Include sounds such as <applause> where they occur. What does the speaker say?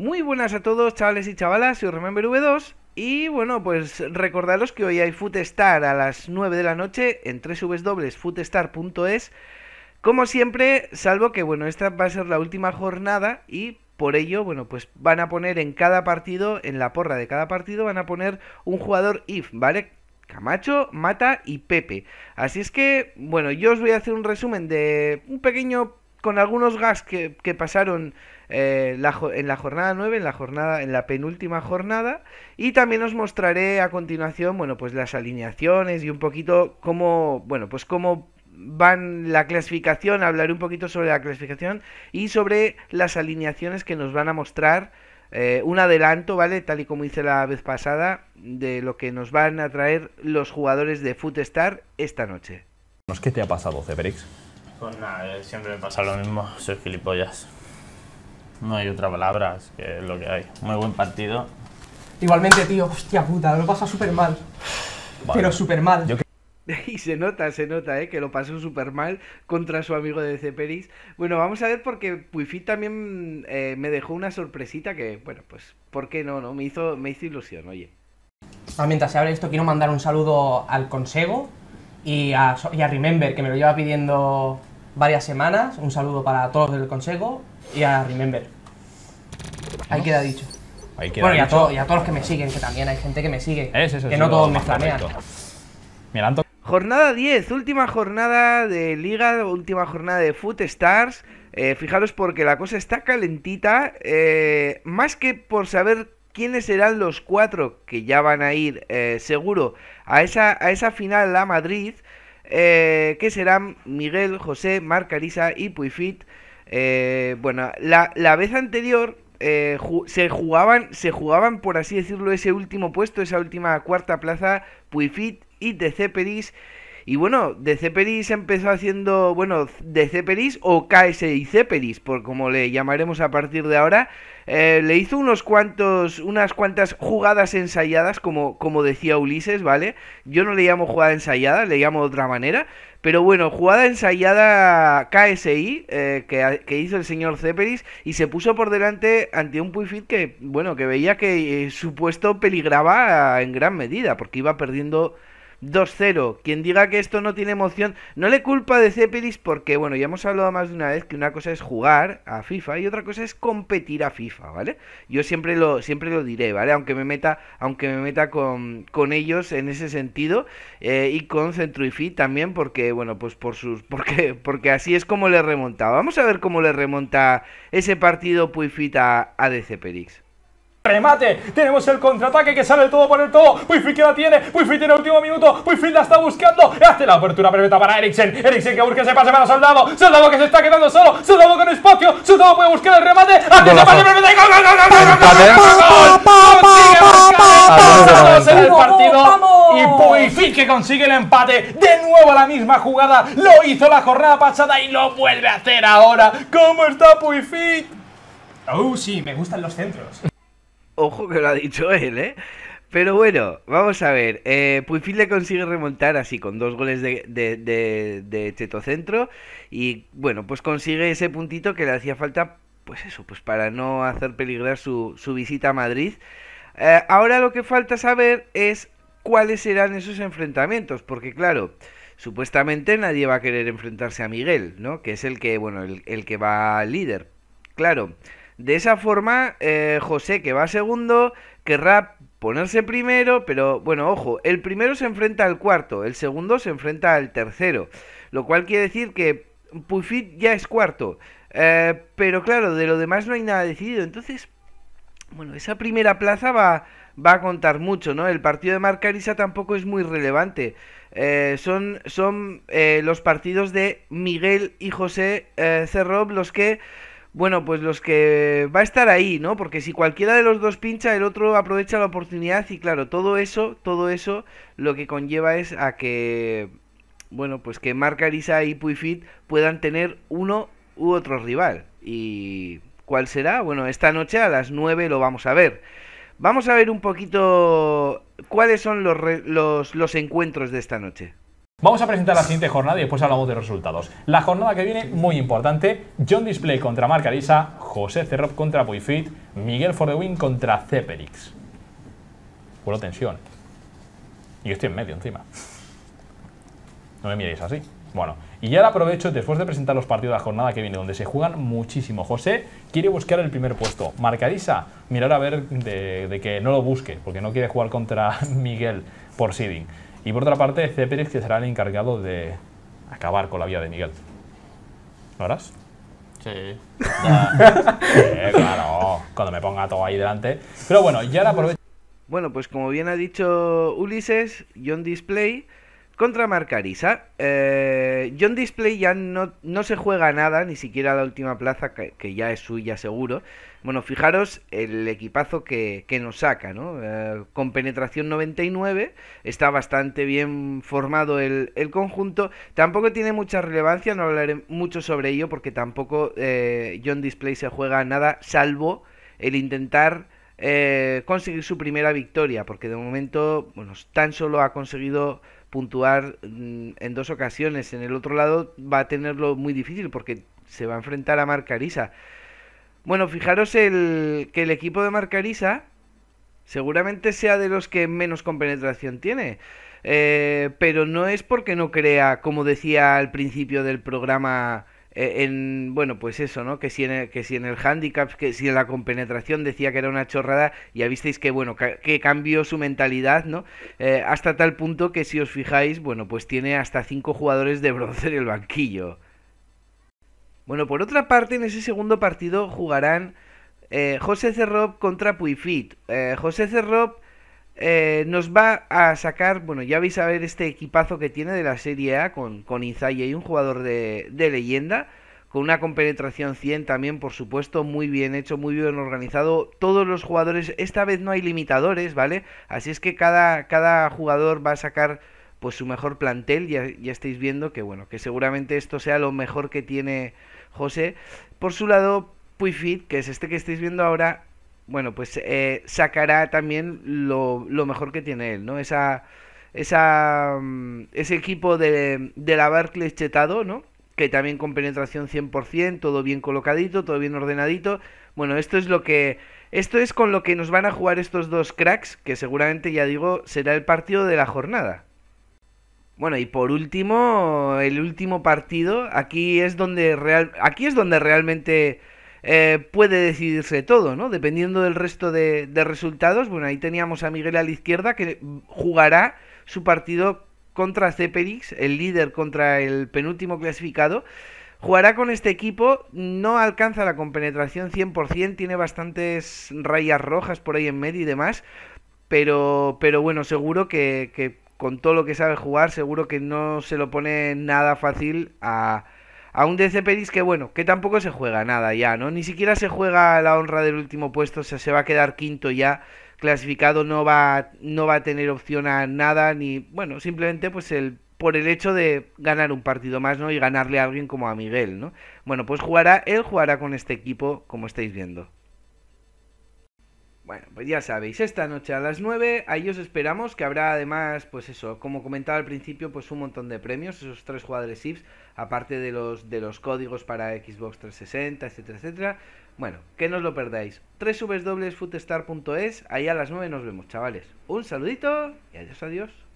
Muy buenas a todos chavales y chavalas, soy Remember V2 y bueno, pues recordaros que hoy hay Footstar a las 9 de la noche en www.footstar.es como siempre, salvo que bueno, esta va a ser la última jornada y por ello, bueno, pues van a poner en cada partido, en la porra de cada partido, van a poner un jugador IF, ¿vale? Camacho, Mata y Pepe. Así es que, bueno, yo os voy a hacer un resumen de un pequeño, con algunos gas que pasaron eh, en la jornada 9, en la jornada, en la penúltima jornada. Y también os mostraré a continuación, bueno, pues las alineaciones y un poquito cómo, bueno, pues cómo van la clasificación, hablaré un poquito sobre la clasificación y sobre las alineaciones que nos van a mostrar. Eh, un adelanto, ¿vale? Tal y como hice la vez pasada, de lo que nos van a traer los jugadores de Footstar esta noche. ¿Qué te ha pasado, Cebrix? Pues nada, eh, siempre me pasa lo mismo, soy gilipollas. No hay otra palabra, es que lo que hay. Muy buen partido. Igualmente, tío, hostia puta, lo pasa súper mal. Pero súper mal. <laughs> y se nota, se nota, ¿eh? que lo pasó súper mal contra su amigo de Ceperis. Bueno, vamos a ver porque Puifit también eh, me dejó una sorpresita que, bueno, pues, ¿por qué no? no? Me, hizo, me hizo ilusión, oye. Ah, mientras se abre esto, quiero mandar un saludo al Consejo y a, y a Remember, que me lo lleva pidiendo varias semanas. Un saludo para todos del consejo y a Remember. Ahí queda dicho. bueno, Y, a a, todos los que me siguen, que también hay gente que me sigue. Es que no todos me flamean. mirando Jornada 10, última jornada de liga, última jornada de Foot Stars. Eh, fijaros porque la cosa está calentita. Eh, más que por saber quiénes serán los cuatro que ya van a ir eh, seguro a esa, a esa final a Madrid, eh, que serán Miguel, José, Marcarisa y Puifit. Eh, bueno, la, vez anterior eh, se, jugaban, se jugaban, por así decirlo, ese último puesto, esa última cuarta plaza, Puifit y De Peris y bueno, de Cepelis empezó haciendo, bueno, de Cepelis o KSI Cepelis, por como le llamaremos a partir de ahora, eh, le hizo unos cuantos, unas cuantas jugadas ensayadas, como, como decía Ulises, ¿vale? Yo no le llamo jugada ensayada, le llamo de otra manera, pero bueno, jugada ensayada KSI eh, que, hizo el señor Zeperis, y se puso por delante ante un Puyfit que, bueno, que veía que supuesto eh, su puesto peligraba en gran medida porque iba perdiendo 2-0. Quien diga que esto no tiene emoción, no le culpa de Ceperis porque, bueno, ya hemos hablado más de una vez que una cosa es jugar a FIFA y otra cosa es competir a FIFA, ¿vale? Yo siempre lo, siempre lo diré, ¿vale? Aunque me meta, aunque me meta con, con ellos en ese sentido eh, y con Fit también porque, bueno, pues por sus, <laughs> porque, porque así es como le remonta. Vamos a ver cómo le remonta ese partido Puifita a, a de Remate, tenemos el contraataque que sale todo por el todo. Puifit que la tiene, Puifit tiene el último minuto, Puifit la está buscando. Hace la apertura perfecta para Eriksen. Eriksen que busca ese pase para Soldado. Soldado que se está quedando solo, Soldado con espacio. Soldado puede buscar el remate. Hace ese pase y... ¡Gol, gol, gol, gol, gol! en el partido. Y Buifi que consigue el empate. De nuevo la misma jugada. Lo hizo la jornada pasada y lo vuelve a hacer ahora. ¿Cómo está Buifi? Oh, sí, me gustan los centros. Ojo que lo ha dicho él, ¿eh? Pero bueno, vamos a ver. Eh, Puyfil le consigue remontar así con dos goles de, de, de, Cheto Centro. Y bueno, pues consigue ese puntito que le hacía falta, pues eso, pues para no hacer peligrar su, su visita a Madrid. Eh, ahora lo que falta saber es cuáles serán esos enfrentamientos, porque claro, supuestamente nadie va a querer enfrentarse a Miguel, ¿no? Que es el que, bueno, el, que va líder. Claro. De esa forma, eh, José, que va segundo, querrá ponerse primero, pero bueno, ojo, el primero se enfrenta al cuarto, el segundo se enfrenta al tercero, lo cual quiere decir que Puffit ya es cuarto, eh, pero claro, de lo demás no hay nada decidido, entonces, bueno, esa primera plaza va, va a contar mucho, ¿no? El partido de Marcarisa tampoco es muy relevante. Eh, son son los partidos de Miguel y José Cerrob los que bueno, pues los que va a estar ahí, ¿no? Porque si cualquiera de los dos pincha, el otro aprovecha la oportunidad y claro, todo eso, todo eso lo que conlleva es a que, bueno, pues que Marcarisa y Puifit puedan tener uno u otro rival. ¿Y cuál será? Bueno, esta noche a las 9 lo vamos a ver. Vamos a ver un poquito cuáles son los, los, los encuentros de esta noche. Vamos a presentar la siguiente jornada y después hablamos de resultados. La jornada que viene, muy importante, John Display contra Marcarisa, José Cerrop contra Boyfit, Miguel Fordewin contra Zeperix. Puro tensión. Y estoy en medio encima. No me miréis así. Bueno, y ya la aprovecho, después de presentar los partidos de la jornada que viene, donde se juegan muchísimo. José quiere buscar el primer puesto. Marcarisa, mirar a ver de, de que no lo busque, porque no quiere jugar contra <laughs> Miguel por seeding. Y por otra parte, Céperes, que será el encargado de acabar con la vida de Miguel. ¿Lo harás? Sí. <laughs> sí. claro, cuando me ponga todo ahí delante. Pero bueno, ya ahora aprovecho. Bueno, pues como bien ha dicho Ulises, John Display contra Marcarisa, eh, John Display ya no, no, se juega nada, ni siquiera la última plaza, que, ya es suya seguro. Bueno, fijaros el equipazo que, nos saca, ¿no? Eh, con penetración 99, está bastante bien formado el, conjunto. Tampoco tiene mucha relevancia, no hablaré mucho sobre ello, porque tampoco eh, John Display se juega nada, salvo el intentar eh, conseguir su primera victoria, porque de momento bueno, tan solo ha conseguido puntuar mm, en dos ocasiones. En el otro lado va a tenerlo muy difícil porque se va a enfrentar a Marcarisa. Bueno, fijaros el, que el equipo de Marcarisa seguramente sea de los que menos compenetración tiene. Eh, pero no es porque no crea, como decía al principio del programa, e, en bueno pues eso no que si en el, que si en el handicap que si en la compenetración decía que era una chorrada ya visteis que bueno que, cambió su mentalidad no eh, hasta tal punto que si os fijáis bueno pues tiene hasta cinco jugadores de bronce en el banquillo bueno por otra parte en ese segundo partido jugarán eh, José Cerrop contra Puifit eh, José Cerrop eh, nos va a sacar, bueno, ya vais a ver este equipazo que tiene de la Serie A con, con y un jugador de, leyenda, con una compenetración 100 también, por supuesto, muy bien hecho, muy bien organizado. Todos los jugadores, esta vez no hay limitadores, ¿vale? Así es que cada, cada jugador va a sacar pues su mejor plantel, ya, ya estáis viendo que bueno, que seguramente esto sea lo mejor que tiene José. Por su lado, Puifit, que es este que estáis viendo ahora, bueno, pues eh, sacará también lo, mejor que tiene él, ¿no? Esa, esa, mm, ese equipo de, la Barclays chetado, ¿no? Que también con penetración 100%, todo bien colocadito, todo bien ordenadito. Bueno, esto es lo que... Esto es con lo que nos van a jugar estos dos cracks, que seguramente, ya digo, será el partido de la jornada. Bueno, y por último, el último partido, aquí es donde, real, aquí es donde realmente eh, puede decidirse todo, ¿no? Dependiendo del resto de, resultados. Bueno, ahí teníamos a Miguel a la izquierda que jugará su partido contra Zeperix, el líder contra el penúltimo clasificado. Jugará con este equipo, no alcanza la compenetración 100%, tiene bastantes rayas rojas por ahí en medio y demás, pero, pero bueno, seguro que con todo lo que sabe jugar, seguro que no se lo pone nada fácil a, a un DC que bueno, que tampoco se juega nada ya, ¿no? Ni siquiera se juega la honra del último puesto, o sea, se va a quedar quinto ya, clasificado no va, no va a tener opción a nada, ni bueno, simplemente pues el por el hecho de ganar un partido más, ¿no? Y ganarle a alguien como a Miguel, ¿no? Bueno, pues jugará, él jugará con este equipo, como estáis viendo. Bueno, pues ya sabéis, esta noche a las 9, ahí os esperamos, que habrá además, pues eso, como comentaba al principio, pues un montón de premios, esos tres jugadores IPS, aparte de los, de los códigos para Xbox 360, etcétera, etcétera. Bueno, que no os lo perdáis. www.footstar.es, ahí a las 9 nos vemos, chavales. Un saludito y adiós, adiós.